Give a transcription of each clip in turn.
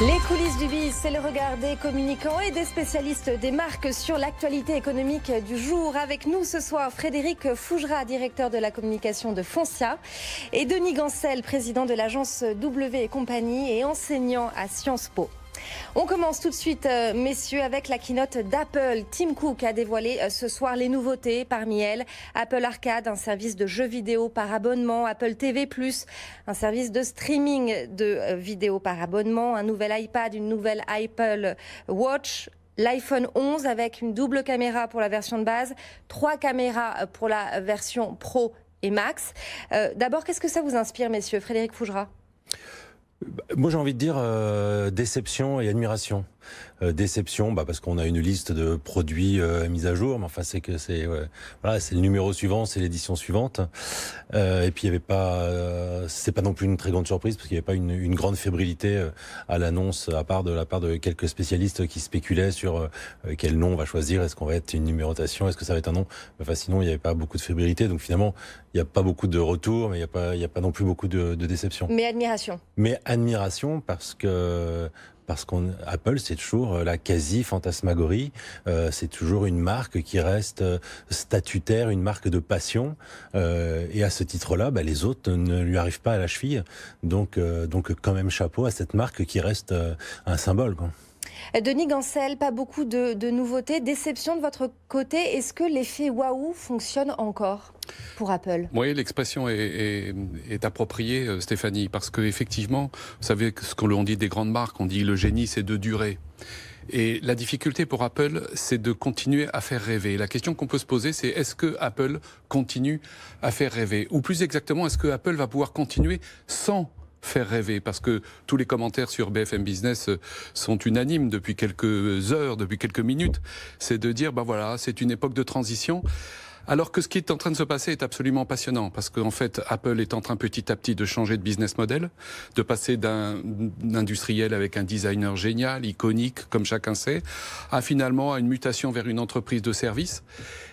Les coulisses du bis, c'est le regard des communicants et des spécialistes des marques sur l'actualité économique du jour. Avec nous ce soir, Frédéric Fougera, directeur de la communication de Foncia, et Denis Gancel, président de l'agence W et compagnie et enseignant à Sciences Po. On commence tout de suite, euh, messieurs, avec la keynote d'Apple. Tim Cook a dévoilé euh, ce soir les nouveautés, parmi elles Apple Arcade, un service de jeux vidéo par abonnement, Apple TV ⁇ un service de streaming de euh, vidéos par abonnement, un nouvel iPad, une nouvelle Apple Watch, l'iPhone 11 avec une double caméra pour la version de base, trois caméras pour la version Pro et Max. D'abord, qu'est-ce que ça vous inspire, messieurs Frédéric Fougera moi, j'ai envie de dire euh, déception et admiration. Euh, déception, bah, parce qu'on a une liste de produits euh, mis à jour, mais enfin c'est que c'est voilà, c'est le numéro suivant, c'est l'édition suivante. Euh, et puis il y avait pas, c'est pas non plus une très grande surprise parce qu'il n'y avait pas une, grande fébrilité à l'annonce à part de la part de quelques spécialistes qui spéculaient sur quel nom on va choisir, est-ce qu'on va être une numérotation, est-ce que ça va être un nom. Enfin sinon il n'y avait pas beaucoup de fébrilité, donc finalement il n'y a pas beaucoup de retours, mais il n'y a pas il y a pas non plus beaucoup de, de déception. Mais admiration. Mais admiration parce que parce qu'on Apple c'est toujours euh, la quasi fantasmagorie, euh, c'est toujours une marque qui reste euh, statutaire, une marque de passion et à ce titre-là, bah, les autres ne lui arrivent pas à la cheville. Donc donc quand même chapeau à cette marque qui reste un symbole Denis Gancel, pas beaucoup de, nouveautés. Déception de votre côté, est-ce que l'effet waouh fonctionne encore pour Apple. Oui, l'expression est, appropriée, euh, Stéphanie, parce que effectivement, vous savez ce que l'on dit des grandes marques, on dit le génie, c'est de durer. Et la difficulté pour Apple, c'est de continuer à faire rêver. La question qu'on peut se poser, c'est est-ce que Apple continue à faire rêver Ou plus exactement, est-ce que Apple va pouvoir continuer sans faire rêver parce que tous les commentaires sur BFM Business euh, sont unanimes depuis quelques heures, depuis quelques minutes, c'est de dire ben voilà, c'est une époque de transition. Alors que ce qui est en train de se passer est absolument passionnant, parce qu'en fait, Apple est en train petit à petit de changer de business model, de passer d'un industriel avec un designer génial, iconique, comme chacun sait, à finalement à une mutation vers une entreprise de service.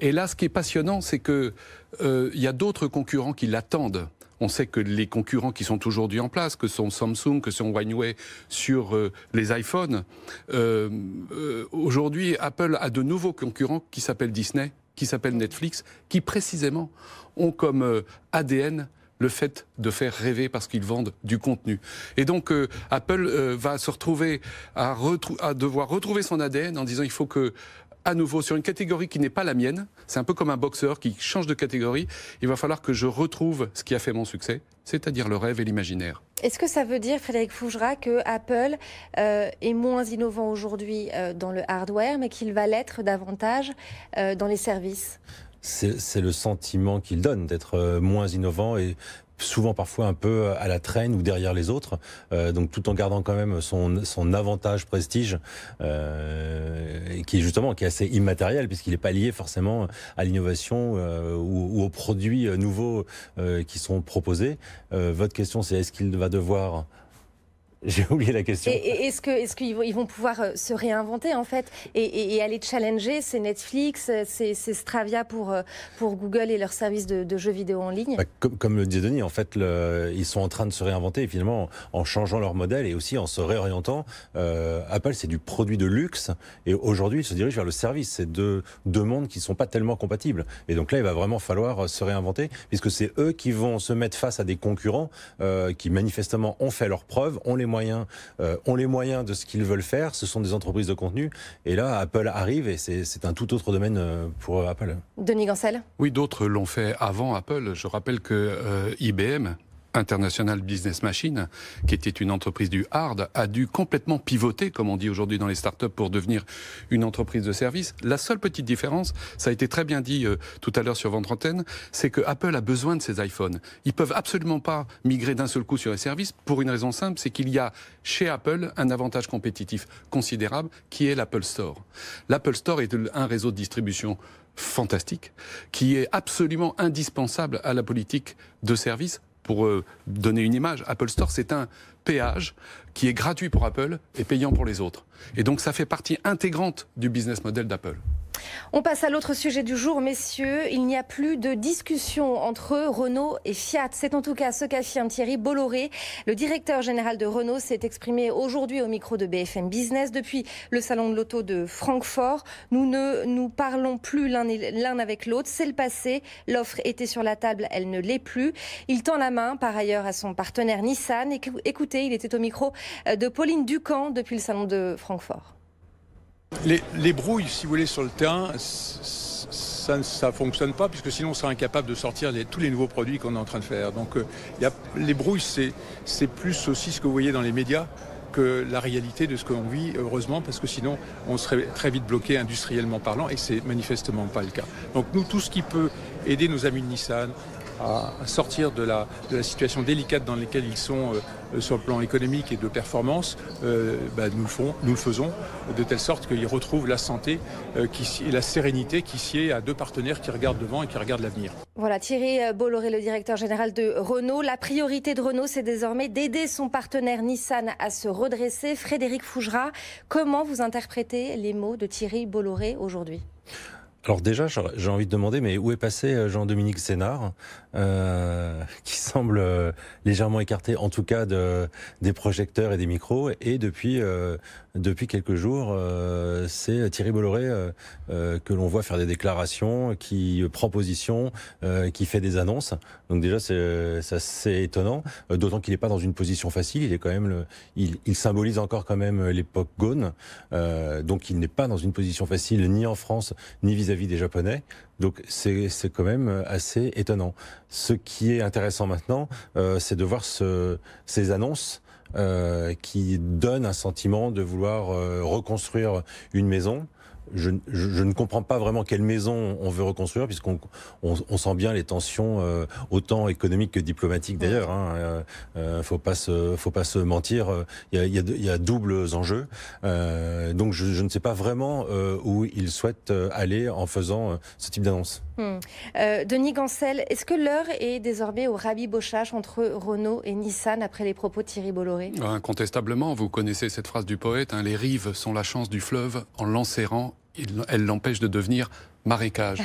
Et là, ce qui est passionnant, c'est que euh, il y a d'autres concurrents qui l'attendent. On sait que les concurrents qui sont aujourd'hui en place, que sont Samsung, que sont Huawei sur euh, les iPhones, euh, euh, aujourd'hui Apple a de nouveaux concurrents qui s'appellent Disney, qui s'appellent Netflix, qui précisément ont comme ADN le fait de faire rêver parce qu'ils vendent du contenu. Et donc Apple va se retrouver à, devoir retrouver son ADN en disant il faut que à nouveau sur une catégorie qui n'est pas la mienne. C'est un peu comme un boxeur qui change de catégorie. Il va falloir que je retrouve ce qui a fait mon succès, c'est-à-dire le rêve et l'imaginaire. Est-ce que ça veut dire, Frédéric Fougera, que Apple euh, est moins innovant aujourd'hui euh, dans le hardware, mais qu'il va l'être davantage euh, dans les services c'est le sentiment qu'il donne d'être moins innovant et souvent parfois un peu euh, à la traîne ou derrière les autres, euh, donc tout en gardant quand même son, son avantage prestige, euh, qui est justement qui est assez immatériel puisqu'il n'est pas lié forcément à l'innovation ou, ou, aux produits nouveaux qui sont proposés. votre question, c'est est-ce qu'il va devoir J'ai oublié la question. est-ce qu'ils est vont, vont pouvoir euh, se réinventer en fait et, aller challenger ces Netflix, euh, ces, Stravia pour, euh, pour Google et leurs services de, jeux vidéo en ligne bah, comme, le disait Denis, en fait, ils sont en train de se réinventer finalement en changeant leur modèle et aussi en se réorientant. Apple, c'est du produit de luxe et aujourd'hui, ils se dirigent vers le service. C'est deux, mondes qui ne sont pas tellement compatibles. Et donc là, il va vraiment falloir se réinventer puisque c'est eux qui vont se mettre face à des concurrents qui manifestement ont fait leurs preuves, ont les moyens euh, ont les moyens de ce qu'ils veulent faire. Ce sont des entreprises de contenu. Et là, Apple arrive et c'est un tout autre domaine euh, pour Apple. Denis Gancel Oui, d'autres l'ont fait avant Apple. Je rappelle que euh, IBM International Business Machine, qui était une entreprise du hard, a dû complètement pivoter, comme on dit aujourd'hui dans les startups, pour devenir une entreprise de service. La seule petite différence, ça a été très bien dit euh, tout à l'heure sur Vente Antenne, c'est que Apple a besoin de ses iPhones. Ils peuvent absolument pas migrer d'un seul coup sur les services pour une raison simple, c'est qu'il y a chez Apple un avantage compétitif considérable qui est l'Apple Store. L'Apple Store est un réseau de distribution fantastique, qui est absolument indispensable à la politique de service pour euh, donner une image, Apple Store, c'est un péage qui est gratuit pour Apple et payant pour les autres. Et donc ça fait partie intégrante du business model d'Apple. On passe à l'autre sujet du jour, messieurs. Il n'y a plus de discussion entre Renault et Fiat. C'est en tout cas ce qu'affirme Thierry Bolloré. Le directeur général de Renault s'est exprimé aujourd'hui au micro de BFM Business depuis le salon de l'auto de Francfort. Nous ne nous parlons plus l'un avec l'autre. C'est le passé. L'offre était sur la table, elle ne l'est plus. Il tend la main par ailleurs à son partenaire Nissan. Écoutez, il était au micro euh, de Pauline Ducamp depuis le salon de Francfort. Les, brouilles, si vous voulez, sur le terrain, ça ne fonctionne pas, puisque sinon on serait incapable de sortir tous les nouveaux produits qu'on est en train de faire. Donc euh, les brouilles, c'est plus aussi ce que vous voyez dans les médias que la réalité de ce qu'on vit, heureusement, parce que sinon on serait très vite bloqué industriellement parlant, et c'est manifestement pas le cas. Donc nous, tout ce qui peut aider nos amis de Nissan, à sortir de la, situation délicate dans laquelle ils sont euh, euh, sur le plan économique et de performance, euh, bah, nous, le faisons de telle sorte qu'ils retrouvent la santé et la sérénité qui sied à deux partenaires qui regardent devant et qui regardent l'avenir. Voilà, Thierry Bolloré, le directeur général de Renault. La priorité de Renault, c'est désormais d'aider son partenaire Nissan à se redresser. Frédéric Fougera, comment vous interprétez les mots de Thierry Bolloré aujourd'hui alors déjà, j'ai envie de demander, mais où est passé euh, Jean-Dominique Sénard, euh, qui semble euh, légèrement écarté, en tout cas, de, des projecteurs et des micros, et depuis, depuis quelques jours, c'est Thierry Bolloré que l'on voit faire des déclarations, qui prend position, qui fait des annonces. Donc déjà, c'est assez étonnant, d'autant qu'il n'est pas dans une position facile. Il est quand même, il, il, symbolise encore quand même l'époque Gaune, donc il n'est pas dans une position facile ni en France ni vis-à-vis des Japonais. Donc c'est quand même euh, assez étonnant. Ce qui est intéressant maintenant, euh, c'est de voir ces annonces euh, qui donnent un sentiment de vouloir reconstruire une maison je, ne comprends pas vraiment quelle maison on veut reconstruire, puisqu'on sent bien les tensions, euh, autant économiques que diplomatiques d'ailleurs. Hein. ne euh, euh, faut pas se, faut pas se mentir. Il y a, doubles enjeux. donc je, ne sais pas vraiment où ils souhaitent aller en faisant ce type d'annonce. Hmm. Denis Gancel, est-ce que l'heure est désormais au rabibochage entre Renault et Nissan après les propos de Thierry Bolloré Incontestablement, vous connaissez cette phrase du poète hein, les rives sont la chance du fleuve en l'enserrant elle l'empêche de devenir marécage.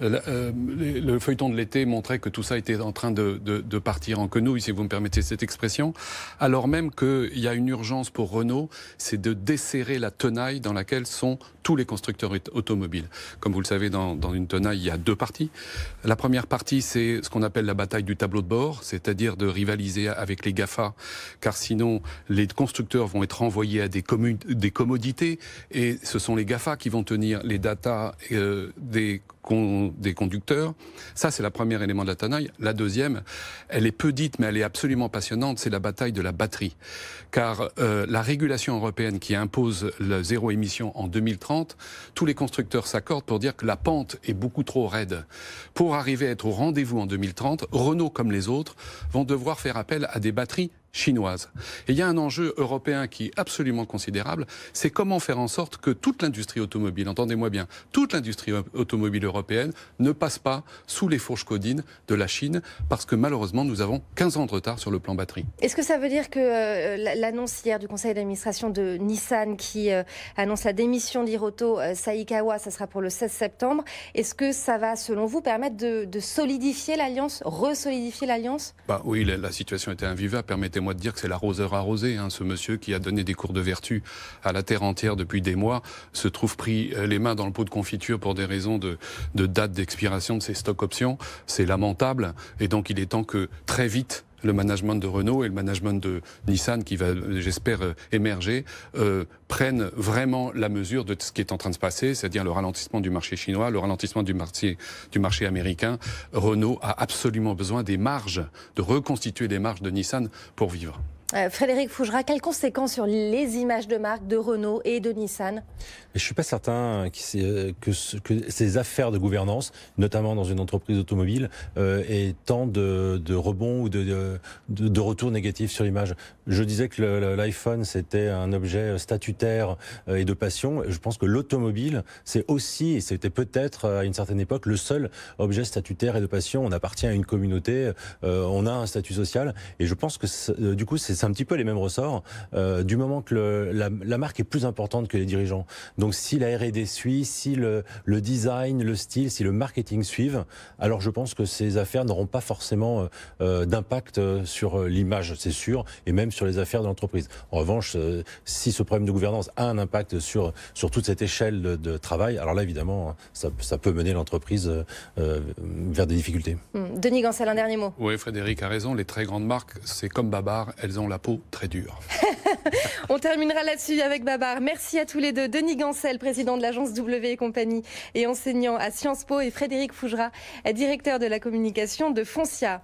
Euh, euh, le feuilleton de l'été montrait que tout ça était en train de, de, de, partir en quenouille, si vous me permettez cette expression, alors même qu'il y a une urgence pour Renault, c'est de desserrer la tenaille dans laquelle sont tous les constructeurs automobiles. Comme vous le savez, dans, dans une tenaille, il y a deux parties. La première partie, c'est ce qu'on appelle la bataille du tableau de bord, c'est-à-dire de rivaliser avec les GAFA, car sinon les constructeurs vont être envoyés à des, communes, des commodités, et ce sont les GAFA qui vont tenir les data euh, the con, des conducteurs. Ça, c'est la première élément de la tanaille. La deuxième, elle est peu dite, mais elle est absolument passionnante, c'est la bataille de la batterie. Car euh, la régulation européenne qui impose le zéro émission en 2030, tous les constructeurs s'accordent pour dire que la pente est beaucoup trop raide. Pour arriver à être au rendez-vous en 2030, Renault, comme les autres, vont devoir faire appel à des batteries chinoises. Et il y a un enjeu européen qui est absolument considérable, c'est comment faire en sorte que toute l'industrie automobile, entendez-moi bien, toute l'industrie automobile européenne, européenne ne passe pas sous les fourches codines de la Chine, parce que malheureusement, nous avons 15 ans de retard sur le plan batterie. Est-ce que ça veut dire que euh, l'annonce hier du conseil d'administration de Nissan qui euh, annonce la démission d'Hiroto euh, Saikawa, ça sera pour le 16 septembre, est-ce que ça va, selon vous, permettre de, solidifier l'alliance, resolidifier l'alliance bah Oui, la, situation était invivable. Permettez-moi de dire que c'est l'arroseur arrosé. Hein, ce monsieur qui a donné des cours de vertu à la terre entière depuis des mois se trouve pris les mains dans le pot de confiture pour des raisons de, de date d'expiration de ces stocks options. C'est lamentable. Et donc, il est temps que très vite, le management de Renault et le management de Nissan, qui va, j'espère, euh, émerger, euh, prennent vraiment la mesure de ce qui est en train de se passer, c'est-à-dire le ralentissement du marché chinois, le ralentissement du marché, du marché américain. Renault a absolument besoin des marges, de reconstituer les marges de Nissan pour vivre. Euh, Frédéric Fougera, quelles conséquences sur les images de marque de Renault et de Nissan Je ne suis pas certain euh, que, ces affaires de gouvernance, notamment dans une entreprise automobile, euh, aient tant de, rebonds ou de, de, retours négatifs sur l'image. Je disais que l'iPhone, c'était un objet statutaire et de passion. Je pense que l'automobile, c'est aussi, c'était peut-être à une certaine époque, le seul objet statutaire et de passion. On appartient à une communauté, on a un statut social. Et je pense que du coup, c'est un petit peu les mêmes ressorts. Euh, du moment que la, marque est plus importante que les dirigeants. Donc si la R&D suit, si le, design, le style, si le marketing suivent, alors je pense que ces affaires n'auront pas forcément euh, euh, d'impact sur l'image, c'est sûr, et même sur les affaires de l'entreprise. En revanche, si ce problème de gouvernance a un impact sur sur toute cette échelle de, travail, alors là évidemment, hein, ça, ça peut mener l'entreprise vers des difficultés. Hmm. Denis Gancel, un dernier mot. Oui, Frédéric a raison. Les très grandes marques, c'est comme Babar, elles ont peau très dure. On terminera là-dessus avec Babar. Merci à tous les deux. Denis Gancel, président de l'agence W et compagnie et enseignant à Sciences Po et Frédéric Fougera, directeur de la communication de Foncia.